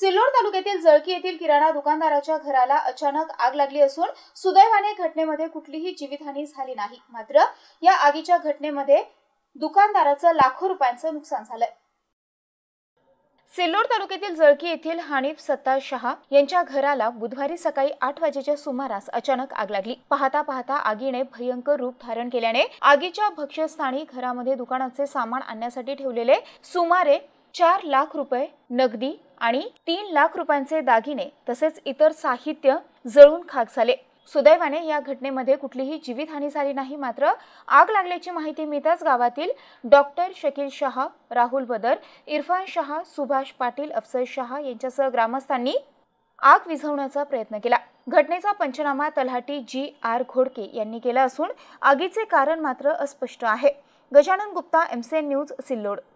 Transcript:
सिल्लोड तालुक्यातील जळकी येथील किराणा दुकानदाराच्या घराला अचानक आग लागली असून सुदैवाने घटनेमध्ये कुठलीही जीवितहानी झाली नाही मात्र या आगीच्या घटनेमध्ये दुकानदाराचं लाखो रुपयांचं नुकसान झालंय सिल्लोड तालुक्यातील जळकी येथील हानिफ सत्ता शहा यांच्या घराला बुधवारी सकाळी आठ वाजेच्या सुमारास अचानक आग लागली पाहता पाहता आगीने भयंकर रूप धारण केल्याने आगीच्या भक्ष्यस्थानी घरामध्ये दुकानाचे सामान आणण्यासाठी ठेवलेले सुमारे चार लाख रुपये नगदी आणि तीन लाख रुपयांचे दागिने तसेच इतर साहित्य जळून खाक झाले सुदैवाने या घटनेमध्ये कुठलीही जीवितहानी झाली नाही मात्र आग लागल्याची माहिती मिळताच गावातील डॉक्टर शकील शाह राहुल बदर इरफान शहा सुभाष पाटील अफसर शहा यांच्यासह ग्रामस्थांनी आग विझवण्याचा प्रयत्न केला घटनेचा पंचनामा तलाठी जी आर घोडके यांनी केला असून आगीचे कारण मात्र अस्पष्ट आहे गजानन गुप्ता एमसीएन न्यूज सिल्लोड